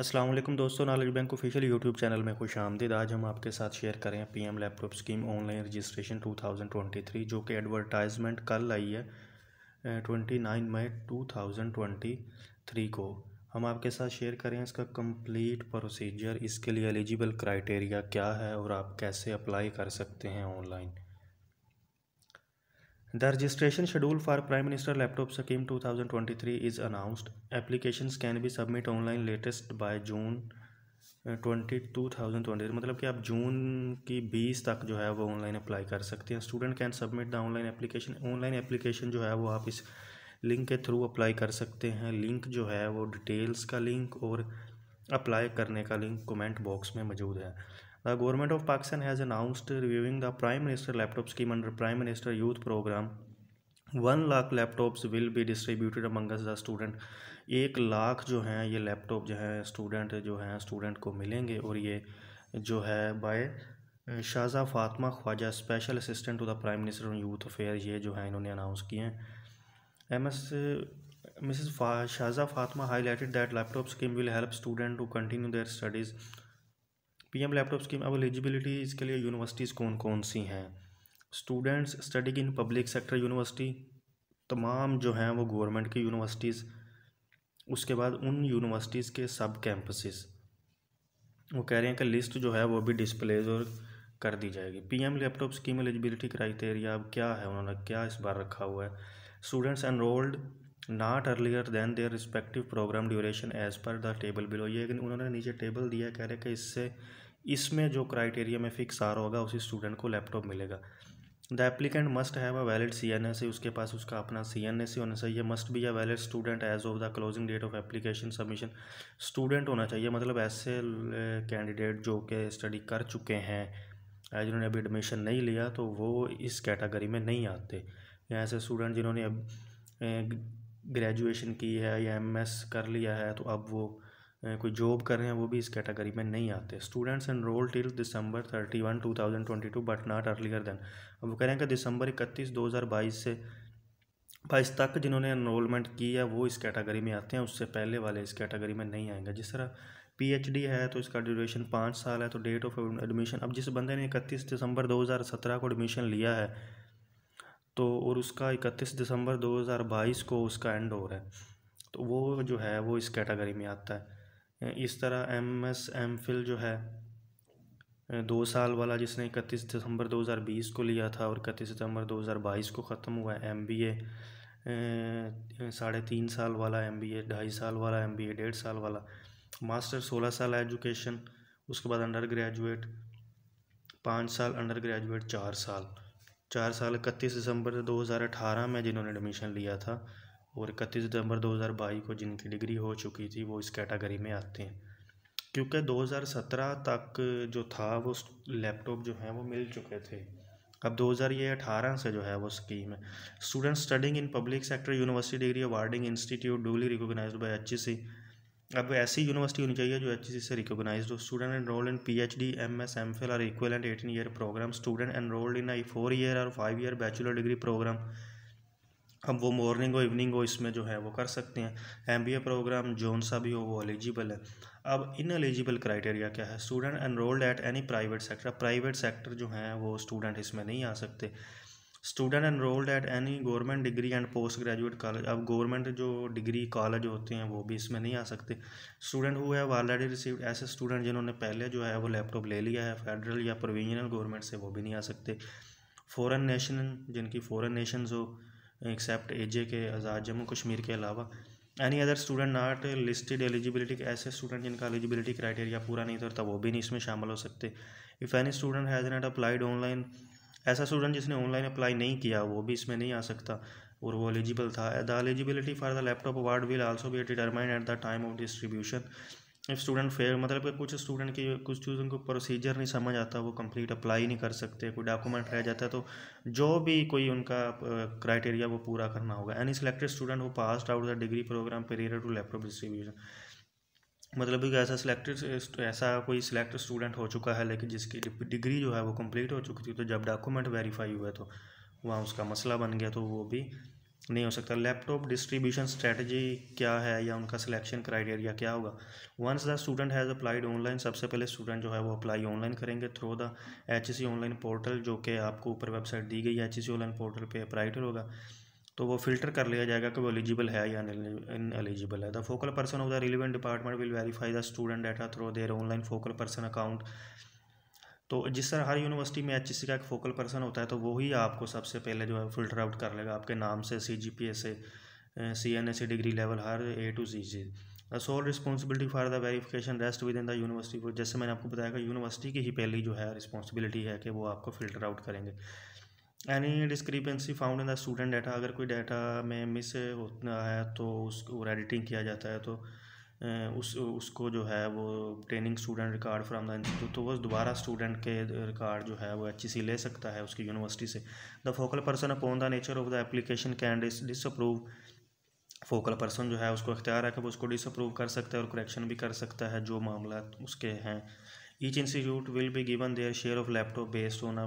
अस्सलाम वालेकुम दोस्तों knowledge bank official YouTube channel में खुश आमदीद आज हम आपके साथ शेयर करें PM laptop scheme online registration 2023 जो कि एडवर्टाइजमेंट कल आई है 29 मई 2023 को हम आपके साथ शेयर करें इसका कंप्लीट प्रोसीजर इसके लिए एलिजिबल क्राइटेरिया क्या है और आप कैसे अप्लाई कर सकते हैं online for prime minister laptop scheme two thousand twenty 2023 is announced application can be submit online latest by June twenty two thousand twenty three मतलब कि आप जून की बीस तक जो है वो ऑनलाइन अप्लाई कर सकते हैं student can submit the online application online application जो है वो आप इस लिंक के थ्रू अप्लाई कर सकते हैं लिंक जो है वो डिटेल्स का लिंक और अप्लाई करने का लिंक कमेंट बॉक्स में मौजूद है The government of Pakistan has announced reviewing the Prime Minister Laptop Scheme under Prime Minister Youth Program. One lakh laptops will be distributed amongst the student एक लाख जो हैं ये लैपटॉप जो हैं स्टूडेंट जो हैं स्टूडेंट को मिलेंगे और ये जो है by Shaza Fatima Khawaja special assistant to the prime minister on youth affair ये जो है इन्होंने अनाउंस किए हैं एम एस मिसिज फा Shaza Fatima highlighted that laptop scheme will help student to continue their studies PM laptop scheme अब एलिजिबिलिटी इसके लिए यूनिवर्सिटीज़ कौन कौन सी हैं students study in public sector university तमाम जो हैं वो गवर्नमेंट की यूनिवर्सिटीज़ उसके बाद उन यूनिवर्सिटीज़ के सब कैंपसेस वो कह रहे हैं कि लिस्ट जो है वो भी डिस्प्लेज और कर दी जाएगी PM laptop scheme eligibility criteria अब क्या है उन्होंने क्या इस बार रखा हुआ है students enrolled not earlier than their respective program duration as per the table below ये लेकिन उन्होंने नीचे टेबल दिया कह रहे कि इससे इसमें जो क्राइटेरिया में फिक्स आ रहा होगा उसी स्टूडेंट को लैपटॉप मिलेगा the applicant must have a valid C N S उसके पास उसका अपना सी एन एस सी होना चाहिए must be a valid student as of the closing date of application submission student होना चाहिए मतलब ऐसे कैंडिडेट जो कि स्टडी कर चुके हैं एज जिन्होंने अभी एडमिशन नहीं लिया तो वो इस कैटेगरी में नहीं आते या ऐसे स्टूडेंट जिन्होंने अब ग्रेजुएशन की है या एमएस कर लिया है तो अब वो कोई जॉब कर रहे हैं वो भी इस कैटेगरी में नहीं आते students enroll till December thirty one two thousand twenty two but not earlier than अब वो कह रहे हैं कि दिसंबर इकतीस दो हज़ार बाईस से बाईस तक जिन्होंने एनरोलमेंट की है वो इस कैटेगरी में आते हैं उससे पहले वाले इस कैटेगरी में नहीं आएंगे जिस तरह पी है तो इसका ड्यूरेशन पाँच साल है तो डेट ऑफ एडमिशन अब जिस बंदे ने इकतीस दिसंबर दो को एडमिशन लिया है तो और उसका इकतीस दिसंबर 2022 को उसका एंड हो रहा है तो वो जो है वो इस कैटेगरी में आता है इस तरह एम एस एम फिल जो है दो साल वाला जिसने इकतीस दिसंबर 2020 को लिया था और इकतीस सितंबर 2022 को ख़त्म हुआ है एम बी ए साढ़े तीन साल वाला एम बी ए ढाई साल वाला एम बी ए डेढ़ साल वाला मास्टर सोलह साल एजुकेशन उसके बाद अंडर ग्रेजुएट पाँच साल अंडर ग्रेजुएट चार साल चार साल इकतीस दिसंबर 2018 में जिन्होंने एडमिशन लिया था और इकतीस दिसंबर 2022 को जिनकी डिग्री हो चुकी थी वो इस कैटेगरी में आते हैं क्योंकि 2017 तक जो था वो लैपटॉप जो है वो मिल चुके थे अब 2018 से जो है वो स्कीम है student studying in public sector university degree awarding institute duly recognize by H C अब ऐसी यूनिवर्सिटी होनी चाहिए जो एच से रिकोगनाइज हो student enrolled in P H D M S M Phil or equal and eighteen year programme student enrolled in a four year और five year bachelor degree programme अब वो मॉर्निंग हो evening हो इसमें जो है वो कर सकते हैं एम बी ए प्रोग्राम जोन सा भी हो वो एलिजिबल है अब इन एलिजिबल क्राइटेरिया क्या है student enrolled at any private sector private sector जो हैं वो स्टूडेंट इसमें नहीं आ सकते student enrolled at any government degree and post graduate college अब गवर्नमेंट जो डिग्री कॉलेज होते हैं वो भी इसमें नहीं आ सकते स्टूडेंट हुए हैव ऑलरेडी रिसीव्ड ऐसे स्टूडेंट जिन्होंने पहले जो है वो लैपटॉप ले लिया है फेडरल या प्रोविजनल गवर्नमेंट से वो भी नहीं आ सकते फ़ॉरन नेशन जिनकी फ़ॉरन नेशन हो except A J K Azad Jammu Kashmir के अलावा any other student not listed eligibility ऐसे स्टूडेंट जिनका एलिजिबिलिटी क्राइटेरिया पूरा नहीं था वो भी नहीं इसमें शामिल हो सकते if any student has not applied online ऐसा स्टूडेंट जिसने ऑनलाइन अप्लाई नहीं किया वो भी इसमें नहीं आ सकता और वो एलिजिबल था the eligibility for the laptop award will also be determined at the time of distribution if student fail मतलब कि कुछ स्टूडेंट की कुछ चीज़ उनको प्रोसीजर नहीं समझ आता वो कंप्लीट अप्लाई नहीं कर सकते कोई डॉक्यूमेंट रह जाता है तो जो भी कोई उनका क्राइटेरिया वो पूरा करना होगा एनी सिलेक्टेड स्टूडेंट वो pass out the degree programme period to laptop distribution मतलब एक ऐसा सिलेक्टेड ऐसा कोई सिलेक्ट स्टूडेंट हो चुका है लेकिन जिसकी डिग्री जो है वो कंप्लीट हो चुकी थी तो जब डॉक्यूमेंट वेरीफाई हुए तो वहाँ उसका मसला बन गया तो वो भी नहीं हो सकता लैपटॉप डिस्ट्रीब्यूशन स्ट्रेटजी क्या है या उनका सिलेक्शन क्राइटेरिया क्या होगा once the student has applied online सबसे पहले स्टूडेंट जो है वो अप्लाई ऑनलाइन करेंगे through the H online portal जो कि आपको ऊपर वेबसाइट दी गई है एच ऑनलाइन पोर्टल पर अप्राइटर होगा तो वो फिल्टर कर लिया जाएगा कि वो एलिजिबल है या इन एलिजिबल है the focal person of the relevant department will verify the student data through their online focal person account तो जिस तरह हर यूनिवर्सिटी में एच का एक फोकल पर्सन होता है तो वही आपको सबसे पहले जो है फिल्टर आउट कर लेगा आपके नाम से सी जी पी ए से C N A degree level हर A to C G the sole responsibility for the verification rest within the university जैसे मैंने आपको बताया कि यूनिवर्सिटी की ही पहली जो है रिस्पॉन्सिबिलिटी है कि वो आपको फिल्टर आउट करेंगे any discrepancy found in the student data अगर कोई डाटा में मिस होता है तो उसको एडिटिंग किया जाता है तो उस उसको जो है वो training student record from the institute तो वो दोबारा स्टूडेंट के रिकॉर्ड जो है वो एच ले सकता है उसकी यूनिवर्सिटी से the focal person upon the nature of the application can disapprove focal person जो है उसको अख्तियार है कि वो उसको डिसअप्रूव कर सकता है और करेक्शन भी कर सकता है जो मामला उसके हैं each institute will be given their share of laptop based on a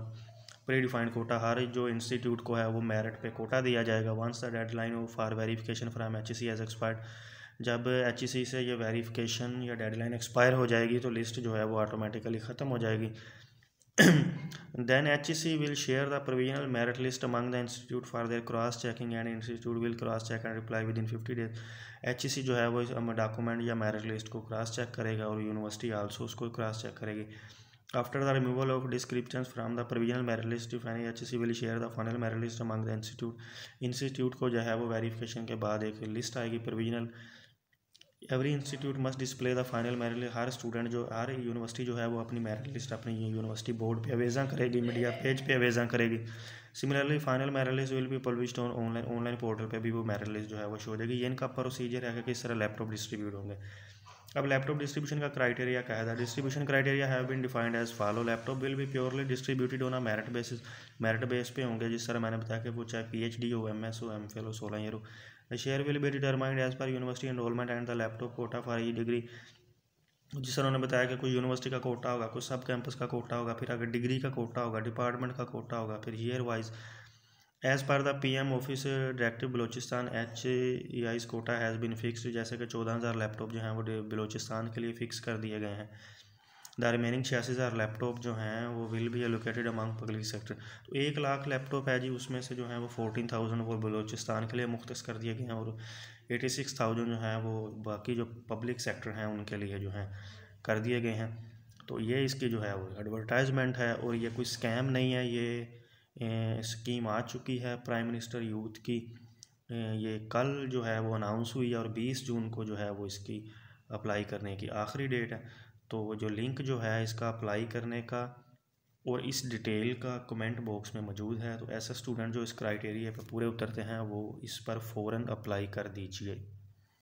predefined quota हर जो इंस्टीट्यूट को है वो मेरिट पे कोटा दिया जाएगा once the deadline for verification from H E C as expired जब एच ई सी से ये वेरीफिकेशन या डेडलाइन एक्सपायर हो जाएगी तो लिस्ट जो है वो ऑटोमेटिकली ख़त्म हो जाएगी H C share the provisional merit list among the institute for the cross checking and institute will cross check and reply within fifty days H E C जो है वो डॉक्यूमेंट um, या merit list को cross check करेगा और university also उसको cross check करेगी After the removal of descriptions from the provisional merit list, if any HSC will share the final merit list among the institute. Institute को जो है वो verification के बाद एक लिस्ट आएगी provisional every institute must display the final list. हर student जो हर यूनिवर्सिटी जो है वो अपनी merit लिस्ट अपनी यूनिवर्सिटी बोर्ड पे अवेजा करेगी मीडिया पेज पे अवेजा करेगी similarly final merit list will be published on online online portal पे भी वो merit लिस्ट जो है वो शो हो जाएगी ये इनका प्रोसीजर है कि किस तरह लैपटॉप डिस्ट्रीब्यूट होंगे अब लैपटॉप डिस्ट्रीब्यूशन का क्राइटेरिया क्या है distribution criteria have been defined as follow laptop will भी प्योरली डिस्ट्रीब्यूटेड होना मेरिट बेसिस मेरिट बेस पे होंगे जिस तरह मैंने बताया कि वो चाहे पी एच डी हो एम एस हो एम फिल हो सोलह ईयर हो the share will be determined as per university enrolment and the laptop quota for E degree जिस तरह उन्होंने बताया कि कोई यूनिवर्सिटी का कोटा होगा कोई सब कैंपस का कोटा होगा फिर अगर डिग्री का कोटा होगा डिपार्टमेंट का कोटा होगा फिर year wise as per the P M office directive Balochistan H E I quota has been fix जैसे कि चौदह हज़ार लैपटॉप जो हैं वो बलोचिस्तान के लिए फ़िक्स कर दिए गए हैं द रिमेनिंग छियासी हज़ार लैपटॉप जो हैं वो विल भी एलोकेटेड अमंग पब्लिक सेक्टर तो एक लाख लैपटॉप है जी उसमें से जो है वो फोर्टीन थाउजेंड वो बलोचिस्तान के लिए मुख्त कर दिए गए हैं और एटी सिक्स थाउजेंड जो है वो बाकी जो पब्लिक सेक्टर हैं उनके लिए जो हैं कर दिए गए हैं तो ये इसकी जो है वो एडवर्टाइजमेंट है और ये कोई स्कैम नहीं है ये स्कीम आ चुकी है प्राइम मिनिस्टर यूथ की ये कल जो है वो अनाउंस हुई है और 20 जून को जो है वो इसकी अप्लाई करने की आखिरी डेट है तो जो लिंक जो है इसका अप्लाई करने का और इस डिटेल का कमेंट बॉक्स में मौजूद है तो ऐसा स्टूडेंट जो इस क्राइटेरिया पर पूरे उतरते हैं वो इस पर फ़ौर अप्लाई कर दीजिए